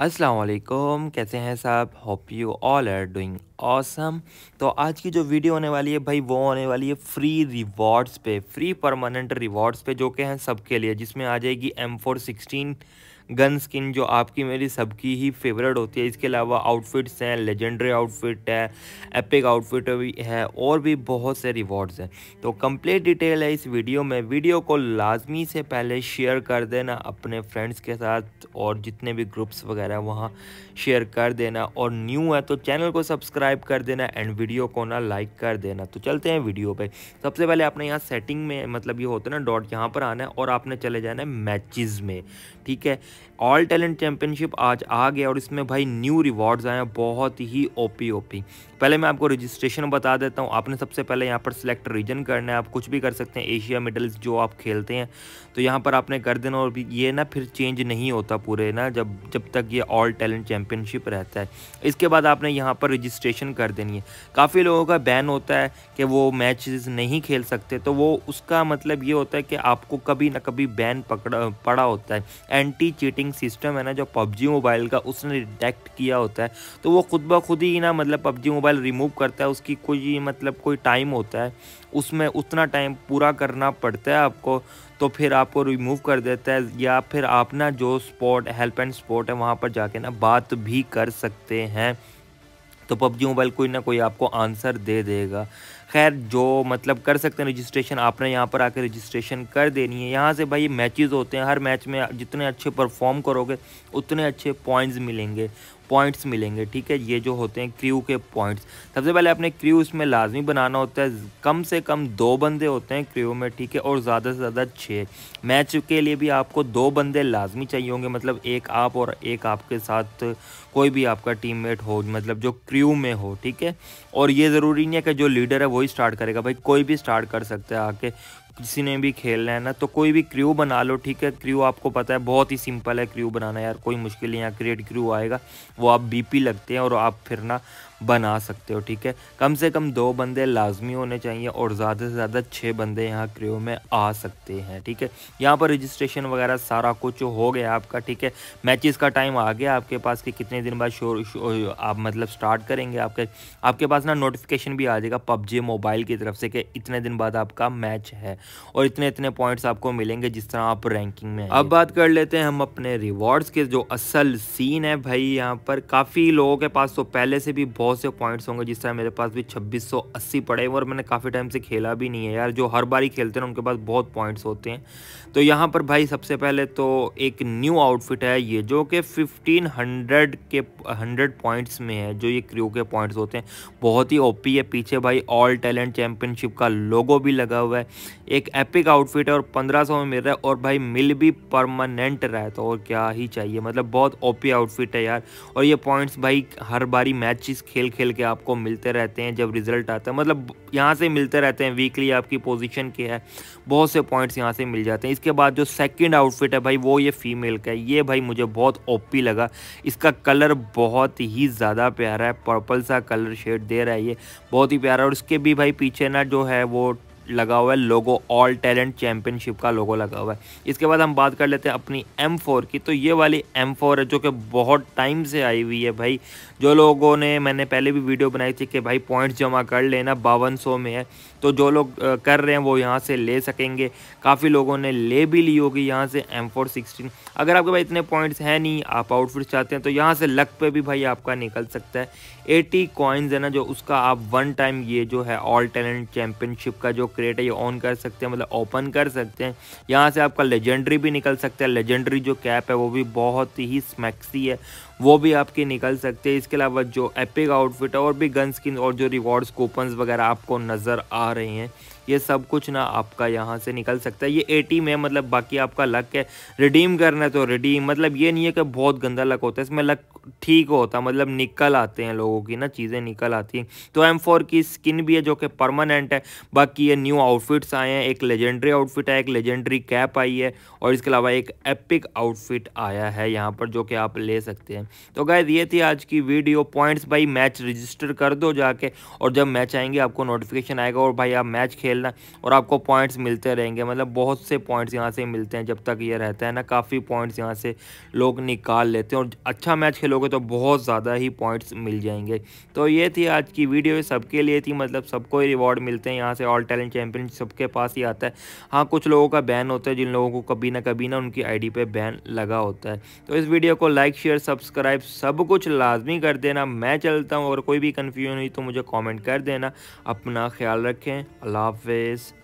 असलम कैसे हैं साहब hope you all are doing awesome तो आज की जो वीडियो होने वाली है भाई वो होने वाली है फ्री रिवॉर्ड्स पे फ्री परमानेंट रिवॉर्ड्स पे जो कि हैं सबके लिए जिसमें आ जाएगी M four sixteen gun skin जो आपकी मेरी सबकी ही फेवरेट होती है इसके अलावा आउटफिट्स हैं लेजेंडरी आउटफिट है एपिक आउटफिट भी है और भी बहुत से रिवॉर्ड्स हैं तो कंप्लीट डिटेल है इस वीडियो में वीडियो को लाजमी से पहले शेयर कर देना अपने फ्रेंड्स के साथ और जितने भी ग्रुप्स वगैरह वहाँ शेयर कर देना और न्यू है तो चैनल को सब्सक्राइब कर देना एंड वीडियो को ना लाइक कर देना तो चलते हैं वीडियो पर सबसे पहले आपने यहाँ सेटिंग में मतलब ये होता है ना डॉट यहाँ पर आना है और आपने चले जाना है मैचेस में ठीक है ऑल टैलेंट चैंपियनशिप आज आ गया और इसमें भाई न्यू रिवॉर्ड्स आए हैं बहुत ही ओपी ओपी पहले मैं आपको रजिस्ट्रेशन बता देता हूँ आपने सबसे पहले यहाँ पर सिलेक्ट रीजन करना है आप कुछ भी कर सकते हैं एशिया मेडल्स जो आप खेलते हैं तो यहाँ पर आपने कर देना और ये ना फिर चेंज नहीं होता पूरे ना जब जब तक ये ऑल टैलेंट चैम्पियनशिप रहता है इसके बाद आपने यहाँ पर रजिस्ट्रेशन कर देनी है काफ़ी लोगों का बैन होता है कि वो मैच नहीं खेल सकते तो वो उसका मतलब ये होता है कि आपको कभी ना कभी बैन पकड़ा पड़ा होता है एंटी चीटिंग सिस्टम है ना जो पबजी मोबाइल का उसने डिटेक्ट किया होता है तो वो खुद ब खुद ही ना मतलब पबजी मोबाइल रिमूव करता है उसकी कोई मतलब कोई टाइम होता है उसमें उतना टाइम पूरा करना पड़ता है आपको तो फिर आपको रिमूव कर देता है या फिर आप ना जो स्पॉट हेल्प एंड स्पॉट है वहाँ पर जाके ना बात भी कर सकते हैं तो पबजी मोबाइल कोई ना कोई आपको आंसर दे देगा खैर जो मतलब कर सकते हैं रजिस्ट्रेशन आपने यहाँ पर आकर रजिस्ट्रेशन कर देनी है यहाँ से भाई मैचेस होते हैं हर मैच में जितने अच्छे परफॉर्म करोगे उतने अच्छे पॉइंट्स मिलेंगे पॉइंट्स मिलेंगे ठीक है ये जो होते हैं क्र्यू के पॉइंट्स सबसे पहले अपने क्र्यू इसमें लाजमी बनाना होता है कम से कम दो बंदे होते हैं क्र्यू में ठीक है और ज़्यादा से ज़्यादा छः मैच के लिए भी आपको दो बंदे लाजमी चाहिए होंगे मतलब एक आप और एक आपके साथ कोई भी आपका मेट हो मतलब जो क्रू में हो ठीक है और ये ज़रूरी नहीं है कि जो लीडर है वही स्टार्ट करेगा भाई कोई भी स्टार्ट कर सकता है आके किसी ने भी खेलना है ना तो कोई भी क्रू बना लो ठीक है क्रू आपको पता है बहुत ही सिंपल है क्रू बनाना यार कोई मुश्किल नहीं यहाँ क्रिएट क्रू आएगा वो आप बीपी लगते हैं और आप फिर ना बना सकते हो ठीक है कम से कम दो बंदे लाजमी होने चाहिए और ज़्यादा से ज़्यादा छः बंदे यहाँ क्रियो में आ सकते हैं ठीक है यहाँ पर रजिस्ट्रेशन वगैरह सारा कुछ हो गया आपका ठीक है मैचेस का टाइम आ गया आपके पास कि कितने दिन बाद शो आप मतलब स्टार्ट करेंगे आपके आपके पास ना नोटिफिकेशन भी आ जाएगा पबजी मोबाइल की तरफ से कि इतने दिन बाद आपका मैच है और इतने इतने पॉइंट्स आपको मिलेंगे जिस तरह आप रैंकिंग में अब बात कर लेते हैं हम अपने रिवॉर्ड्स के जो असल सीन है भाई यहाँ पर काफ़ी लोगों के पास तो पहले से भी बहुत बहुत से पॉइंट्स होंगे जिस टाइम मेरे पास भी 2680 पड़े हुए और मैंने काफ़ी टाइम से खेला भी नहीं है यार जो हर बार ही खेलते हैं उनके पास बहुत पॉइंट्स होते हैं तो यहाँ पर भाई सबसे पहले तो एक न्यू आउटफिट है ये जो कि 1500 के 100 पॉइंट्स में है जो ये क्रियो के पॉइंट्स होते हैं बहुत ही ओपी है पीछे भाई ऑल टैलेंट चैम्पियनशिप का लोगो भी लगा हुआ है एक एपिक आउटफिट है और पंद्रह में मिल रहा है और भाई मिल भी परमानेंट रहा है तो और क्या ही चाहिए मतलब बहुत ओपी आउटफिट है यार और ये पॉइंट्स भाई हर बारी मैचेस खेल खेल खेल के आपको मिलते रहते हैं जब रिजल्ट आता है मतलब यहाँ से मिलते रहते हैं वीकली आपकी पोजीशन क्या है बहुत से पॉइंट्स यहाँ से मिल जाते हैं इसके बाद जो सेकंड आउटफिट है भाई वो ये फीमेल का है ये भाई मुझे बहुत ओपी लगा इसका कलर बहुत ही ज़्यादा प्यारा है पर्पल सा कलर शेड दे रहा है ये बहुत ही प्यारा और इसके भी भाई पीछे ना जो है वो लगा हुआ है लोगो ऑल टैलेंट चैम्पियनशिप का लोगो लगा हुआ है इसके बाद हम बात कर लेते हैं अपनी M4 की तो ये वाली M4 है जो कि बहुत टाइम से आई हुई है भाई जो लोगों ने मैंने पहले भी वीडियो बनाई थी कि भाई पॉइंट्स जमा कर लेना बावन सौ में है तो जो लोग कर रहे हैं वो यहाँ से ले सकेंगे काफ़ी लोगों ने ले भी ली होगी यहाँ से एम फोर सिक्सटीन अगर आपके भाई इतने पॉइंट्स हैं नहीं आप आउटफिट चाहते हैं तो यहाँ से लक पे भी भाई आपका निकल सकता है एटी कॉइन्स है ना जो उसका आप वन टाइम ये जो है ऑल टैलेंट चैम्पियनशिप का जो क्रिएट है ये ऑन कर सकते हैं मतलब ओपन कर सकते हैं यहाँ से आपका लेजेंडरी भी निकल सकता है लेजेंडरी जो कैप है वो भी बहुत ही स्मैक्सी है वो भी आपके निकल सकते हैं इसके अलावा जो एपिक आउटफिट है और भी गन स्किन और जो रिवॉर्ड्स कूपन्स वगैरह आपको नज़र आ रहे हैं ये सब कुछ ना आपका यहाँ से निकल सकता है ये एटी में मतलब बाकी आपका लक है रिडीम करना है तो रिडीम मतलब ये नहीं है कि बहुत गंदा लक होता है इसमें लक ठीक होता मतलब निकल आते हैं लोगों की ना चीज़ें निकल आती हैं तो एम फोर की स्किन भी है जो कि परमानेंट है बाकी ये न्यू आउटफिट्स आए हैं एक लेजेंडरी आउटफिट है एक लेजेंडरी कैप आई है और इसके अलावा एक एपिक आउटफिट आया है यहाँ पर जो कि आप ले सकते हैं तो गायद ये थी आज की वीडियो पॉइंट्स भाई मैच रजिस्टर कर दो जाके और जब मैच आएंगे आपको नोटिफिकेशन आएगा और भाई आप मैच खेल खेलना और आपको पॉइंट्स मिलते रहेंगे मतलब बहुत से पॉइंट्स यहाँ से मिलते हैं जब तक ये रहता है ना काफ़ी पॉइंट्स यहाँ से लोग निकाल लेते हैं और अच्छा मैच खेलोगे तो बहुत ज़्यादा ही पॉइंट्स मिल जाएंगे तो ये थी आज की वीडियो सबके लिए थी मतलब सबको ही रिवॉर्ड मिलते हैं यहाँ से ऑल टैलेंट चैम्पियन सबके पास ही आता है हाँ कुछ लोगों का बैन होता है जिन लोगों को कभी ना कभी ना उनकी आई डी बैन लगा होता है तो इस वीडियो को लाइक शेयर सब्सक्राइब सब कुछ लाजमी कर देना मैं चलता हूँ अगर कोई भी कन्फ्यूजन हुई तो मुझे कॉमेंट कर देना अपना ख्याल रखें अल्लाह viz